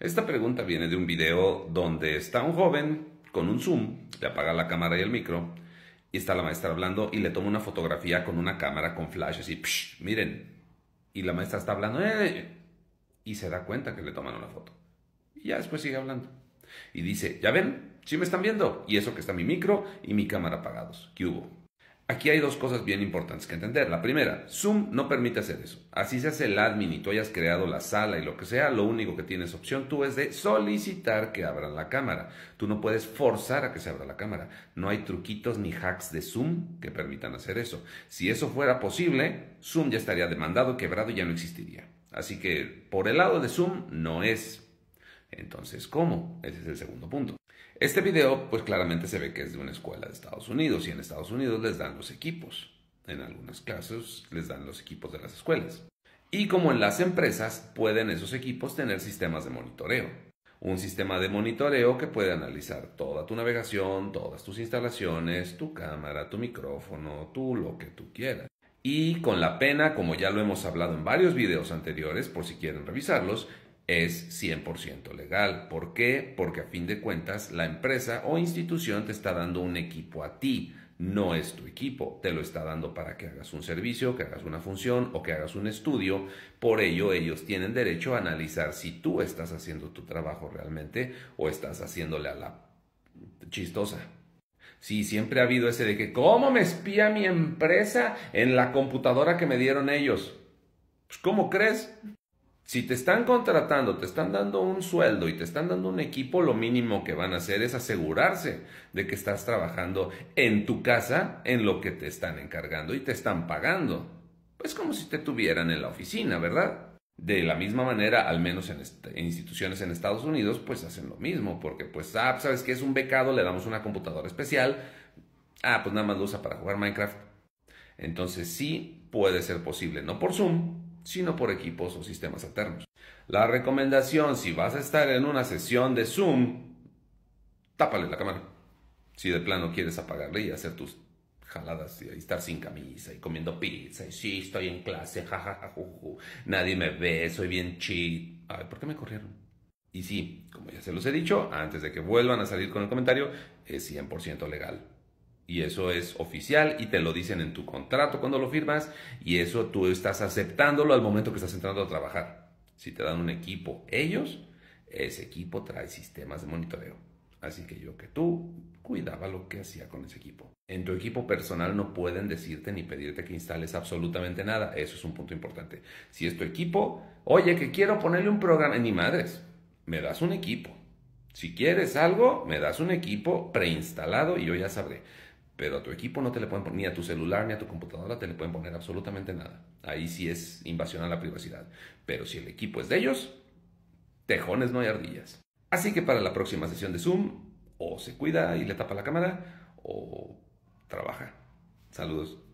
Esta pregunta viene de un video donde está un joven con un zoom, le apaga la cámara y el micro, y está la maestra hablando y le toma una fotografía con una cámara con flashes y miren, y la maestra está hablando, eh, eh, eh", y se da cuenta que le toman una foto. Y ya después sigue hablando. Y dice, ya ven, sí me están viendo, y eso que está mi micro y mi cámara apagados, ¿qué hubo? Aquí hay dos cosas bien importantes que entender. La primera, Zoom no permite hacer eso. Así se hace el admin y tú hayas creado la sala y lo que sea, lo único que tienes opción tú es de solicitar que abran la cámara. Tú no puedes forzar a que se abra la cámara. No hay truquitos ni hacks de Zoom que permitan hacer eso. Si eso fuera posible, Zoom ya estaría demandado, quebrado y ya no existiría. Así que por el lado de Zoom no es. Entonces, ¿cómo? Ese es el segundo punto. Este video, pues claramente se ve que es de una escuela de Estados Unidos y en Estados Unidos les dan los equipos. En algunos casos les dan los equipos de las escuelas. Y como en las empresas, pueden esos equipos tener sistemas de monitoreo. Un sistema de monitoreo que puede analizar toda tu navegación, todas tus instalaciones, tu cámara, tu micrófono, tú lo que tú quieras. Y con la pena, como ya lo hemos hablado en varios videos anteriores, por si quieren revisarlos, es 100% legal. ¿Por qué? Porque a fin de cuentas la empresa o institución te está dando un equipo a ti, no es tu equipo, te lo está dando para que hagas un servicio, que hagas una función o que hagas un estudio. Por ello, ellos tienen derecho a analizar si tú estás haciendo tu trabajo realmente o estás haciéndole a la chistosa. Sí, siempre ha habido ese de que, ¿cómo me espía mi empresa en la computadora que me dieron ellos? Pues, ¿cómo crees? Si te están contratando, te están dando un sueldo y te están dando un equipo, lo mínimo que van a hacer es asegurarse de que estás trabajando en tu casa en lo que te están encargando y te están pagando. Pues como si te tuvieran en la oficina, ¿verdad? De la misma manera, al menos en, instituciones en Estados Unidos, pues hacen lo mismo, porque pues, ah, pues, sabes que es un becado, le damos una computadora especial, ah, pues nada más lo usa para jugar Minecraft. Entonces sí puede ser posible, no por Zoom, sino por equipos o sistemas alternos. La recomendación, si vas a estar en una sesión de Zoom, tápale la cámara. Si de plano quieres apagarle y hacer tus jaladas y estar sin camisa y comiendo pizza y sí, estoy en clase, jajaja, nadie me ve, soy bien cheat. Ay, ¿por qué me corrieron? Y sí, como ya se los he dicho, antes de que vuelvan a salir con el comentario, es 100% legal. Y eso es oficial y te lo dicen en tu contrato cuando lo firmas y eso tú estás aceptándolo al momento que estás entrando a trabajar. Si te dan un equipo ellos, ese equipo trae sistemas de monitoreo. Así que yo que tú cuidaba lo que hacía con ese equipo. En tu equipo personal no pueden decirte ni pedirte que instales absolutamente nada. Eso es un punto importante. Si es tu equipo, oye, que quiero ponerle un programa Ni madres, me das un equipo. Si quieres algo, me das un equipo preinstalado y yo ya sabré. Pero a tu equipo no te le pueden poner, ni a tu celular, ni a tu computadora te le pueden poner absolutamente nada. Ahí sí es invasión a la privacidad. Pero si el equipo es de ellos, tejones no hay ardillas. Así que para la próxima sesión de Zoom, o se cuida y le tapa la cámara, o trabaja. Saludos.